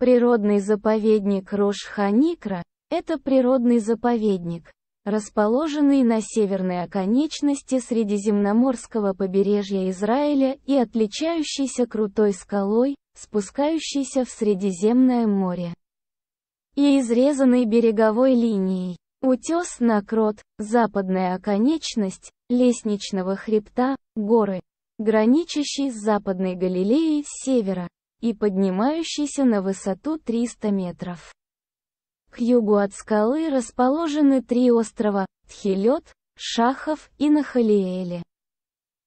Природный заповедник Рош-Ханикра – это природный заповедник, расположенный на северной оконечности Средиземноморского побережья Израиля и отличающийся крутой скалой, спускающейся в Средиземное море. И изрезанной береговой линией. Утес на крот, западная оконечность, лестничного хребта, горы, граничащий с Западной Галилеей с севера, и поднимающийся на высоту 300 метров. К югу от скалы расположены три острова – Тхилет, Шахов и Нахалиэле.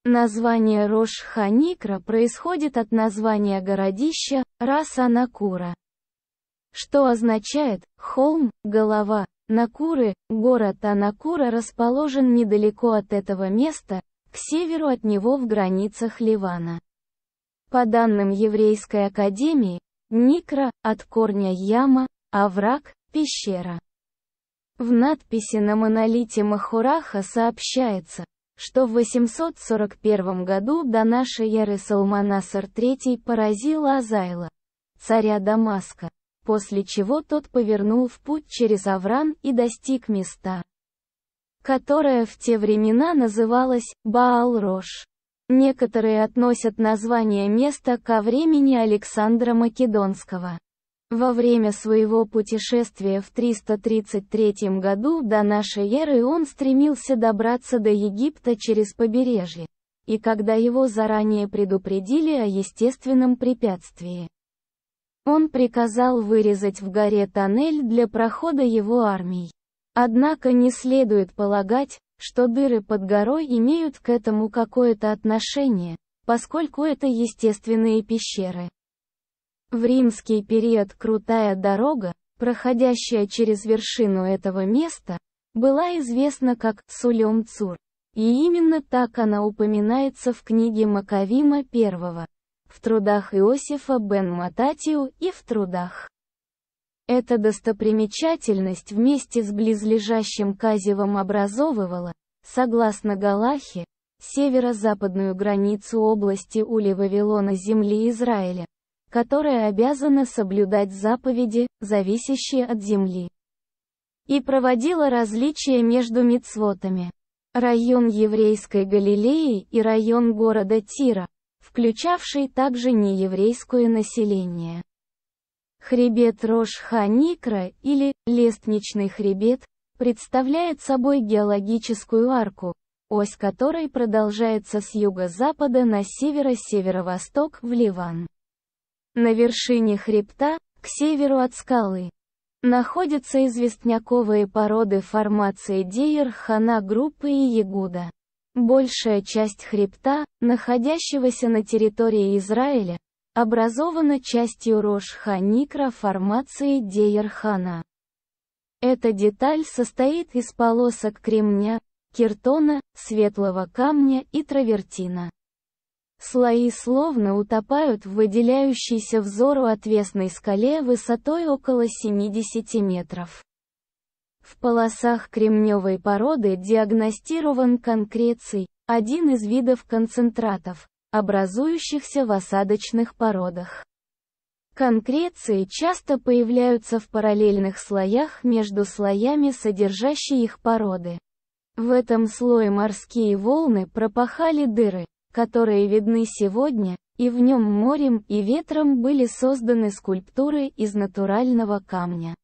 Название Рош-Ханикра происходит от названия городища Раса-Накура, что означает «холм, голова». Накуры, город Анакура расположен недалеко от этого места, к северу от него в границах Ливана. По данным Еврейской академии, Никра, от корня яма, овраг, а пещера. В надписи на монолите Махураха сообщается, что в 841 году до нашей эры Салманасар III поразил Азайла, царя Дамаска, после чего тот повернул в путь через Авран и достиг места, которое в те времена называлось Баал-Рош. Некоторые относят название места ко времени Александра Македонского. Во время своего путешествия в 333 году до нашей эры он стремился добраться до Египта через побережье, и когда его заранее предупредили о естественном препятствии, он приказал вырезать в горе тоннель для прохода его армий. Однако не следует полагать, что дыры под горой имеют к этому какое-то отношение, поскольку это естественные пещеры. В римский период крутая дорога, проходящая через вершину этого места, была известна как Сулем Цур, и именно так она упоминается в книге Маковима I, в трудах Иосифа бен Мататию и в трудах эта достопримечательность вместе с близлежащим Казевом образовывала, согласно Галахе, северо-западную границу области Ули Вавилона земли Израиля, которая обязана соблюдать заповеди, зависящие от земли. И проводила различия между мицвотами. Район еврейской Галилеи и район города Тира, включавший также нееврейское население. Хребет Рош-Ханикра или лестничный хребет представляет собой геологическую арку, ось которой продолжается с юго-запада на северо-северо-восток в Ливан. На вершине хребта, к северу от скалы, находятся известняковые породы формации Дейр Хана группы и Ягуда. Большая часть хребта, находящегося на территории Израиля, образована частью Рош-Ха микроформации Дейерхана. Эта деталь состоит из полосок кремня, киртона, светлого камня и травертина. Слои словно утопают в выделяющейся взору отвесной скале высотой около 70 метров. В полосах кремневой породы диагностирован конкреций, один из видов концентратов, образующихся в осадочных породах. Конкреции часто появляются в параллельных слоях между слоями содержащей их породы. В этом слое морские волны пропахали дыры, которые видны сегодня, и в нем морем и ветром были созданы скульптуры из натурального камня.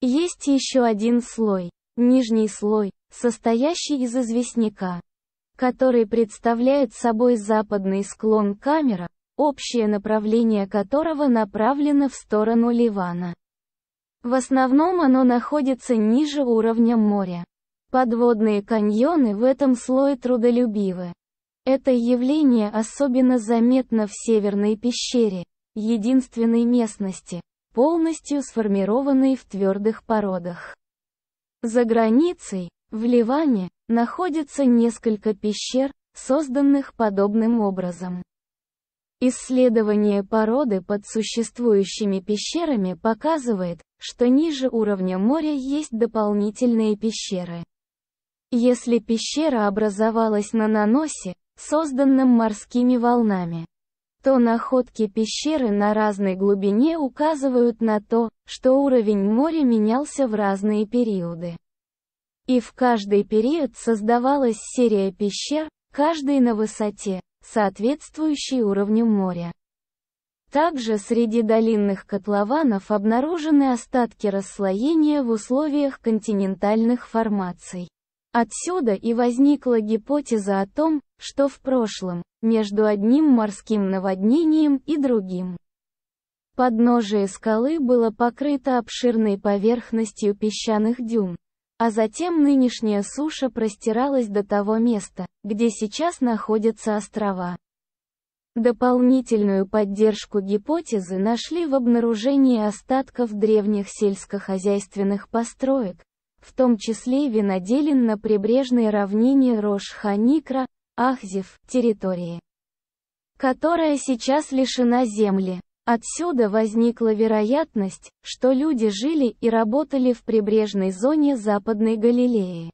Есть еще один слой, нижний слой, состоящий из известняка, который представляет собой западный склон Камера, общее направление которого направлено в сторону Ливана. В основном оно находится ниже уровня моря. Подводные каньоны в этом слое трудолюбивы. Это явление особенно заметно в Северной пещере, единственной местности, полностью сформированной в твердых породах. За границей, в Ливане находится несколько пещер, созданных подобным образом. Исследование породы под существующими пещерами показывает, что ниже уровня моря есть дополнительные пещеры. Если пещера образовалась на наносе, созданном морскими волнами, то находки пещеры на разной глубине указывают на то, что уровень моря менялся в разные периоды. И в каждый период создавалась серия пещер, каждый на высоте, соответствующей уровню моря. Также среди долинных котлованов обнаружены остатки расслоения в условиях континентальных формаций. Отсюда и возникла гипотеза о том, что в прошлом, между одним морским наводнением и другим. Подножие скалы было покрыто обширной поверхностью песчаных дюн, а затем нынешняя суша простиралась до того места, где сейчас находятся острова. Дополнительную поддержку гипотезы нашли в обнаружении остатков древних сельскохозяйственных построек, в том числе виноделин на прибрежной равнине Рош-Ханикра, Ахзев, территории, которая сейчас лишена земли. Отсюда возникла вероятность, что люди жили и работали в прибрежной зоне Западной Галилеи.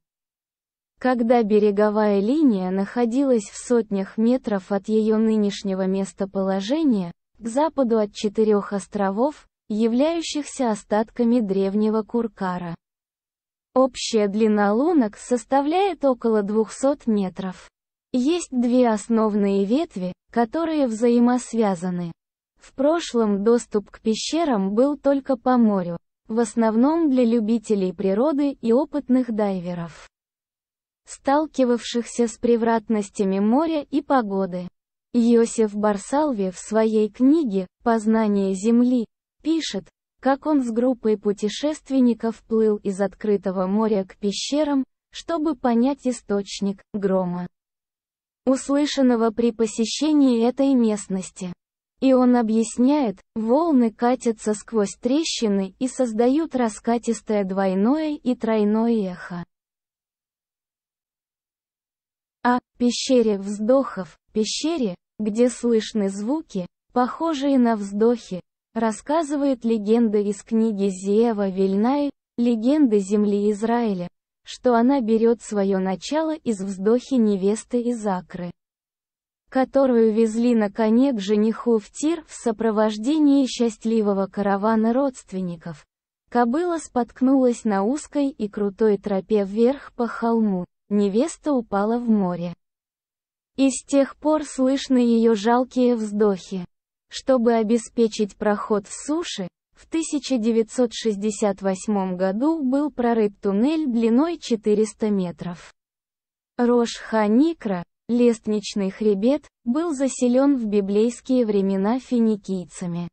Когда береговая линия находилась в сотнях метров от ее нынешнего местоположения, к западу от четырех островов, являющихся остатками древнего Куркара. Общая длина лунок составляет около 200 метров. Есть две основные ветви, которые взаимосвязаны. В прошлом доступ к пещерам был только по морю, в основном для любителей природы и опытных дайверов, сталкивавшихся с превратностями моря и погоды. Йосиф Барсалви в своей книге «Познание Земли» пишет, как он с группой путешественников плыл из открытого моря к пещерам, чтобы понять источник грома, услышанного при посещении этой местности. И он объясняет, волны катятся сквозь трещины и создают раскатистое двойное и тройное эхо. А. Пещере вздохов, пещере, где слышны звуки, похожие на вздохи, рассказывает легенда из книги Зиева Вильнай, легенды земли Израиля, что она берет свое начало из вздохи невесты из Акры которую везли на коне к жениху в тир в сопровождении счастливого каравана родственников. Кобыла споткнулась на узкой и крутой тропе вверх по холму, невеста упала в море. И с тех пор слышны ее жалкие вздохи. Чтобы обеспечить проход в суше, в 1968 году был прорыт туннель длиной 400 метров. Рош-Ханикра, Лестничный хребет, был заселен в библейские времена финикийцами.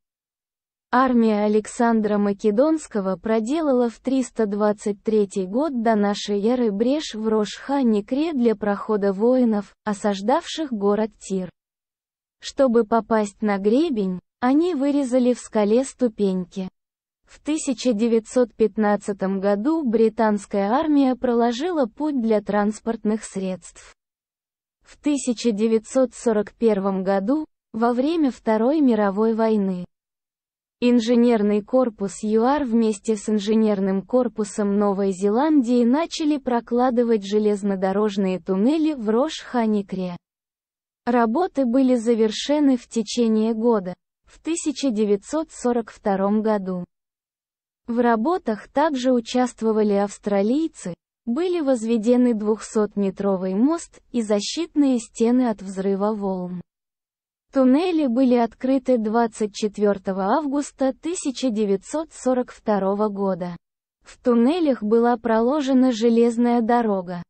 Армия Александра Македонского проделала в 323 год до нашей эры брешь в рош некре для прохода воинов, осаждавших город Тир. Чтобы попасть на гребень, они вырезали в скале ступеньки. В 1915 году британская армия проложила путь для транспортных средств в 1941 году, во время Второй мировой войны. Инженерный корпус ЮАР вместе с инженерным корпусом Новой Зеландии начали прокладывать железнодорожные туннели в Рош-Ханикре. Работы были завершены в течение года, в 1942 году. В работах также участвовали австралийцы, были возведены 200-метровый мост и защитные стены от взрыва волн. Туннели были открыты 24 августа 1942 года. В туннелях была проложена железная дорога,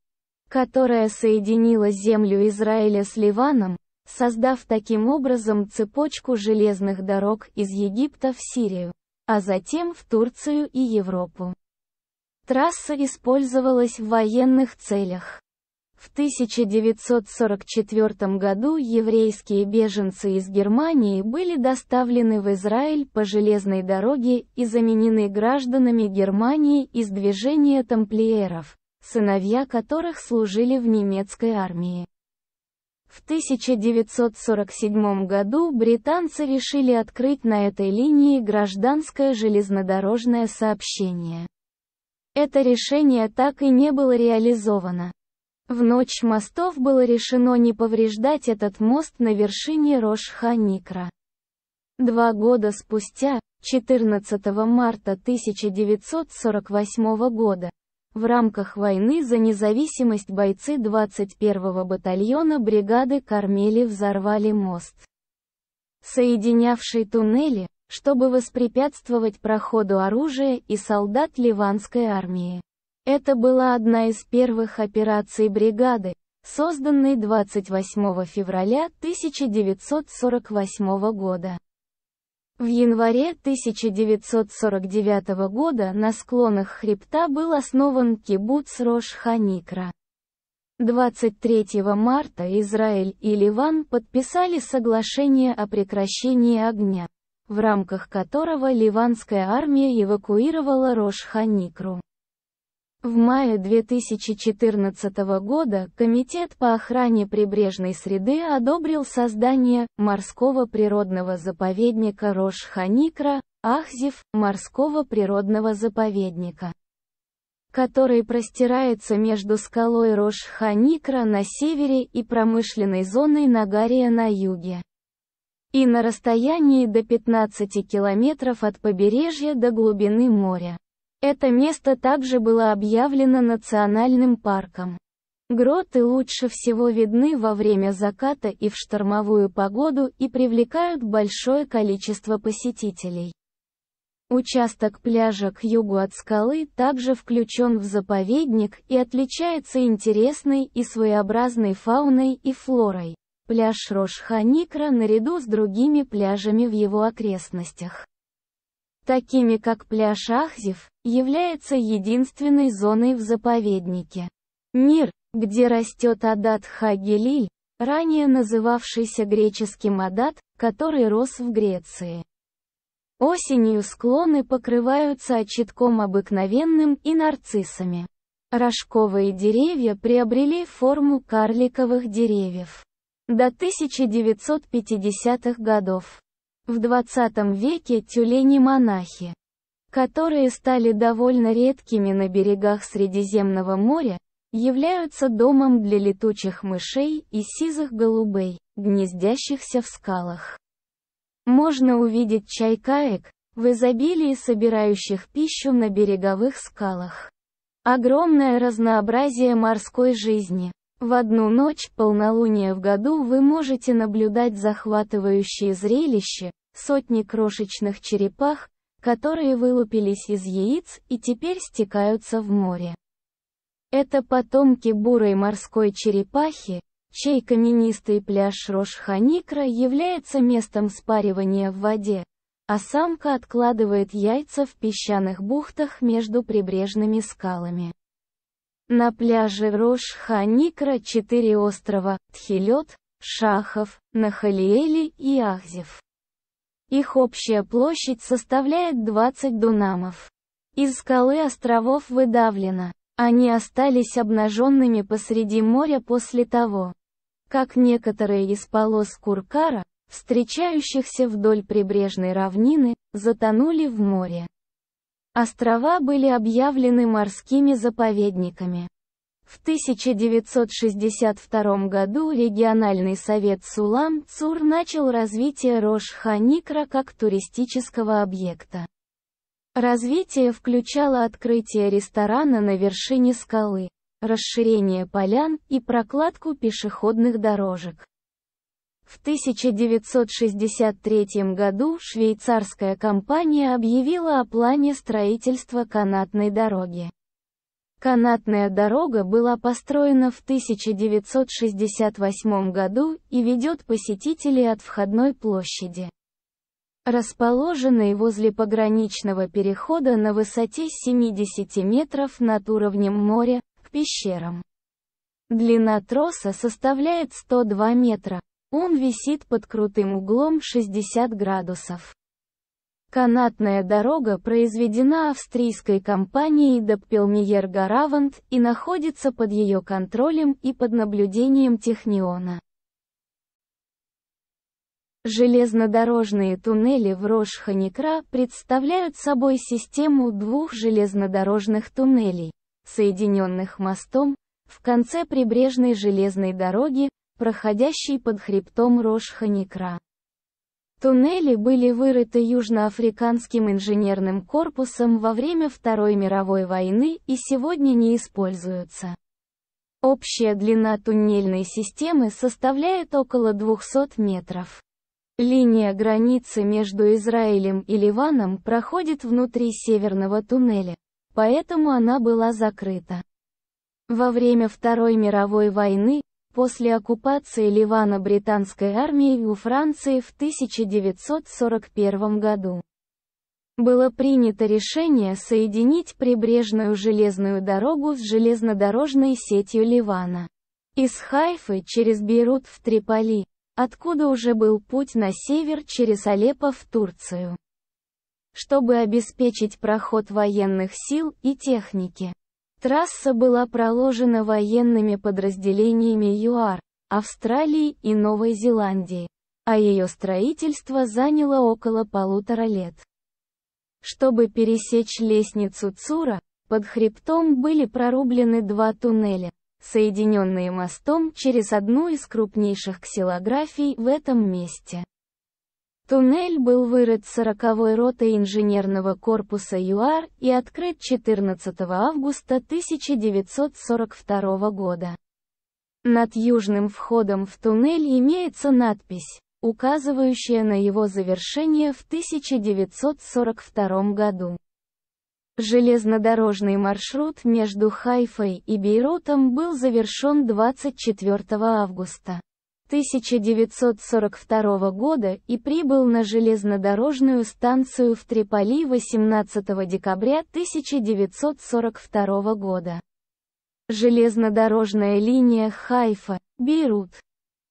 которая соединила землю Израиля с Ливаном, создав таким образом цепочку железных дорог из Египта в Сирию, а затем в Турцию и Европу. Трасса использовалась в военных целях. В 1944 году еврейские беженцы из Германии были доставлены в Израиль по железной дороге и заменены гражданами Германии из движения тамплиеров, сыновья которых служили в немецкой армии. В 1947 году британцы решили открыть на этой линии гражданское железнодорожное сообщение. Это решение так и не было реализовано. В ночь мостов было решено не повреждать этот мост на вершине Рош-Ханикра. Два года спустя, 14 марта 1948 года, в рамках войны за независимость бойцы 21-го батальона бригады Кармели взорвали мост, соединявший туннели, чтобы воспрепятствовать проходу оружия и солдат ливанской армии. Это была одна из первых операций бригады, созданной 28 февраля 1948 года. В январе 1949 года на склонах хребта был основан кибуц Рош-Ханикра. 23 марта Израиль и Ливан подписали соглашение о прекращении огня в рамках которого ливанская армия эвакуировала Рош-Ханикру. В мае 2014 года Комитет по охране прибрежной среды одобрил создание морского природного заповедника Рош-Ханикра, Ахзив, морского природного заповедника, который простирается между скалой Рош-Ханикра на севере и промышленной зоной Нагария на юге и на расстоянии до 15 километров от побережья до глубины моря. Это место также было объявлено национальным парком. Гроты лучше всего видны во время заката и в штормовую погоду и привлекают большое количество посетителей. Участок пляжа к югу от скалы также включен в заповедник и отличается интересной и своеобразной фауной и флорой. Пляж Рош-Ханикра наряду с другими пляжами в его окрестностях, такими как пляж Ахзев, является единственной зоной в заповеднике. Мир, где растет адат Хагелиль, ранее называвшийся греческим адат, который рос в Греции. Осенью склоны покрываются очатком обыкновенным и нарциссами. Рожковые деревья приобрели форму карликовых деревьев до 1950-х годов. В 20 веке тюлени-монахи, которые стали довольно редкими на берегах Средиземного моря, являются домом для летучих мышей и сизых голубей, гнездящихся в скалах. Можно увидеть чайкаек, в изобилии собирающих пищу на береговых скалах. Огромное разнообразие морской жизни, в одну ночь полнолуния в году вы можете наблюдать захватывающие зрелища, сотни крошечных черепах, которые вылупились из яиц и теперь стекаются в море. Это потомки бурой морской черепахи, чей каменистый пляж Рошханикра является местом спаривания в воде, а самка откладывает яйца в песчаных бухтах между прибрежными скалами. На пляже Рош-Ханикра четыре острова – Тхилет, Шахов, Нахалиэли и Ахзев. Их общая площадь составляет 20 дунамов. Из скалы островов выдавлено. Они остались обнаженными посреди моря после того, как некоторые из полос Куркара, встречающихся вдоль прибрежной равнины, затонули в море. Острова были объявлены морскими заповедниками. В 1962 году региональный совет Сулам Цур начал развитие Рош-Ханикра как туристического объекта. Развитие включало открытие ресторана на вершине скалы, расширение полян и прокладку пешеходных дорожек. В 1963 году швейцарская компания объявила о плане строительства канатной дороги. Канатная дорога была построена в 1968 году и ведет посетителей от входной площади расположенной возле пограничного перехода на высоте 70 метров над уровнем моря, к пещерам. Длина троса составляет 102 метра, он висит под крутым углом 60 градусов. Канатная дорога произведена австрийской компанией Доппелмиер Гаравант и находится под ее контролем и под наблюдением Техниона. Железнодорожные туннели в Рош-Ханикра представляют собой систему двух железнодорожных туннелей, соединенных мостом, в конце прибрежной железной дороги, проходящий под хребтом Рош-Ханикра. Туннели были вырыты южноафриканским инженерным корпусом во время Второй мировой войны и сегодня не используются. Общая длина туннельной системы составляет около 200 метров. Линия границы между Израилем и Ливаном проходит внутри северного туннеля, поэтому она была закрыта. Во время Второй мировой войны, после оккупации Ливана британской армией у Франции в 1941 году. Было принято решение соединить прибрежную железную дорогу с железнодорожной сетью Ливана. Из Хайфы через Бейрут в Триполи, откуда уже был путь на север через Алеппо в Турцию. Чтобы обеспечить проход военных сил и техники. Трасса была проложена военными подразделениями ЮАР, Австралии и Новой Зеландии, а ее строительство заняло около полутора лет. Чтобы пересечь лестницу Цура, под хребтом были прорублены два туннеля, соединенные мостом через одну из крупнейших ксилографий в этом месте. Туннель был вырыт 40-й ротой инженерного корпуса ЮАР и открыт 14 августа 1942 года. Над южным входом в туннель имеется надпись, указывающая на его завершение в 1942 году. Железнодорожный маршрут между Хайфой и Бейрутом был завершен 24 августа. 1942 года и прибыл на железнодорожную станцию в Триполи 18 декабря 1942 года. Железнодорожная линия Хайфа, Бейрут.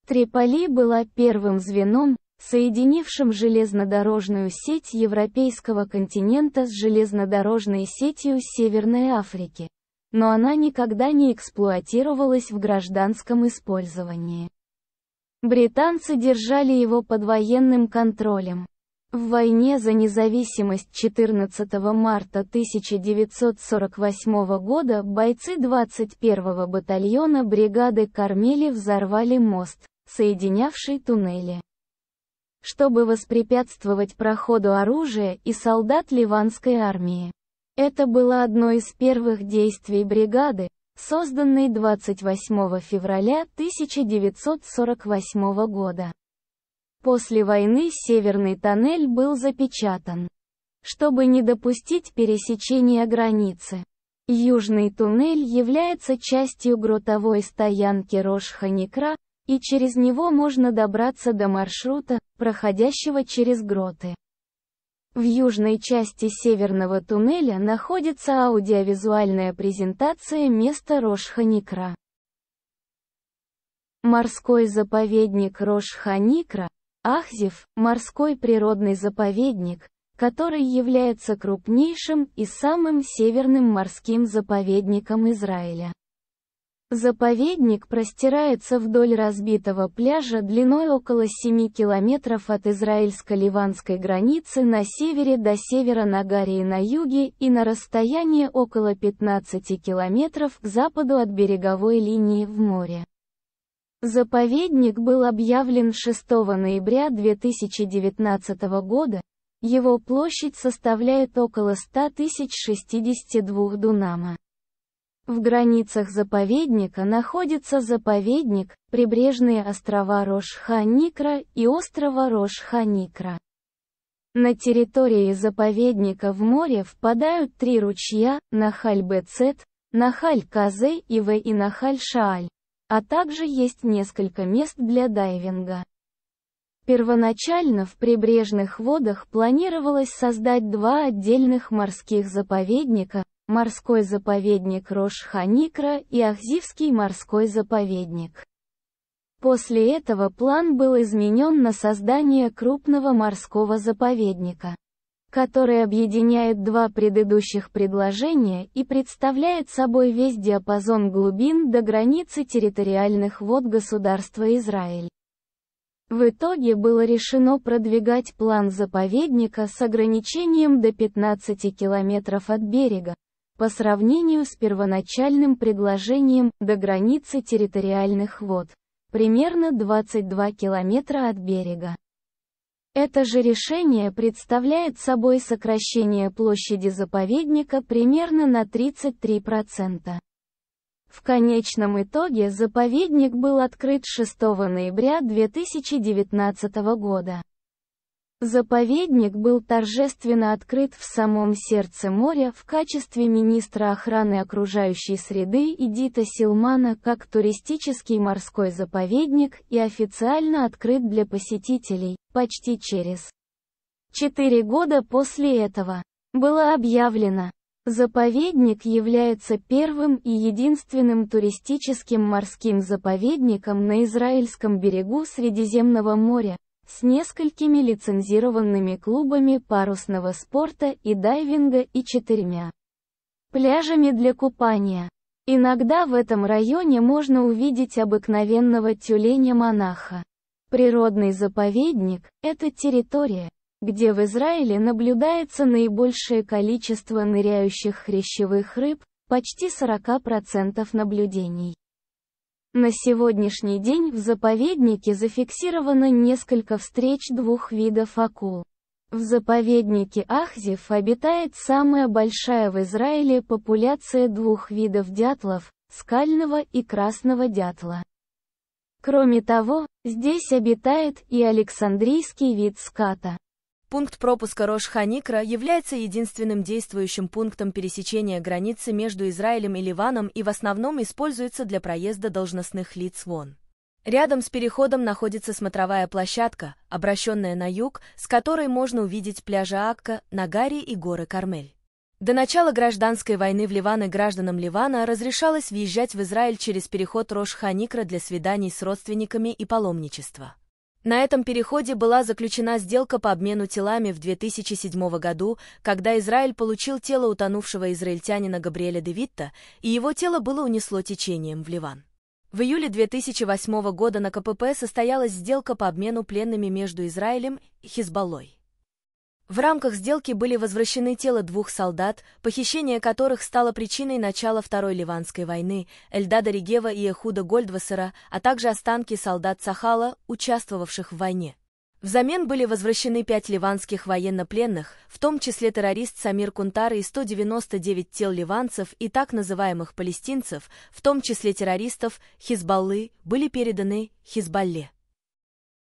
Триполи была первым звеном, соединившим железнодорожную сеть европейского континента с железнодорожной сетью Северной Африки, но она никогда не эксплуатировалась в гражданском использовании. Британцы держали его под военным контролем. В войне за независимость 14 марта 1948 года бойцы 21-го батальона бригады Кормили взорвали мост, соединявший туннели. Чтобы воспрепятствовать проходу оружия и солдат ливанской армии. Это было одно из первых действий бригады, созданный 28 февраля 1948 года. После войны Северный тоннель был запечатан, чтобы не допустить пересечения границы. Южный туннель является частью гротовой стоянки Рош-Ханикра, и через него можно добраться до маршрута, проходящего через гроты. В южной части северного туннеля находится аудиовизуальная презентация места Рош-Ханикра. Морской заповедник Рош-Ханикра, Ахзев, морской природный заповедник, который является крупнейшим и самым северным морским заповедником Израиля. Заповедник простирается вдоль разбитого пляжа длиной около 7 километров от израильско-ливанской границы на севере до севера Нагарии на юге и на расстоянии около 15 километров к западу от береговой линии в море. Заповедник был объявлен 6 ноября 2019 года, его площадь составляет около 100 062 дунама. В границах заповедника находится заповедник, прибрежные острова Рош-Ханикра и острова Рош-Ханикра. На территории заповедника в море впадают три ручья, Нахаль-Бецет, Нахаль-Казе и В и Нахаль-Шааль, а также есть несколько мест для дайвинга. Первоначально в прибрежных водах планировалось создать два отдельных морских заповедника, морской заповедник Рош-Ханикра и Ахзивский морской заповедник. После этого план был изменен на создание крупного морского заповедника, который объединяет два предыдущих предложения и представляет собой весь диапазон глубин до границы территориальных вод государства Израиль. В итоге было решено продвигать план заповедника с ограничением до 15 километров от берега, по сравнению с первоначальным предложением, до границы территориальных вод, примерно 22 километра от берега. Это же решение представляет собой сокращение площади заповедника примерно на 33%. В конечном итоге заповедник был открыт 6 ноября 2019 года. Заповедник был торжественно открыт в самом сердце моря в качестве министра охраны окружающей среды Эдита Силмана как туристический морской заповедник и официально открыт для посетителей, почти через четыре года после этого. Было объявлено, Заповедник является первым и единственным туристическим морским заповедником на израильском берегу Средиземного моря, с несколькими лицензированными клубами парусного спорта и дайвинга и четырьмя пляжами для купания. Иногда в этом районе можно увидеть обыкновенного тюленя-монаха. Природный заповедник – это территория, где в Израиле наблюдается наибольшее количество ныряющих хрящевых рыб, почти 40% наблюдений. На сегодняшний день в заповеднике зафиксировано несколько встреч двух видов акул. В заповеднике Ахзиф обитает самая большая в Израиле популяция двух видов дятлов, скального и красного дятла. Кроме того, здесь обитает и Александрийский вид ската. Пункт пропуска Рош-Ханикра является единственным действующим пунктом пересечения границы между Израилем и Ливаном и в основном используется для проезда должностных лиц ВОН. Рядом с переходом находится смотровая площадка, обращенная на юг, с которой можно увидеть пляжи Акка, Нагари и горы Кармель. До начала гражданской войны в Ливан и гражданам Ливана разрешалось въезжать в Израиль через переход Рош-Ханикра для свиданий с родственниками и паломничества. На этом переходе была заключена сделка по обмену телами в 2007 году, когда Израиль получил тело утонувшего израильтянина Габриэля Девитта, и его тело было унесло течением в Ливан. В июле 2008 года на КПП состоялась сделка по обмену пленными между Израилем и Хизбаллой. В рамках сделки были возвращены тела двух солдат, похищение которых стало причиной начала Второй Ливанской войны, Эльдада Ригева и Эхуда Гольдвассера, а также останки солдат Сахала, участвовавших в войне. Взамен были возвращены пять ливанских военнопленных, в том числе террорист Самир Кунтар и 199 тел ливанцев и так называемых палестинцев, в том числе террористов Хизбаллы, были переданы Хизбалле.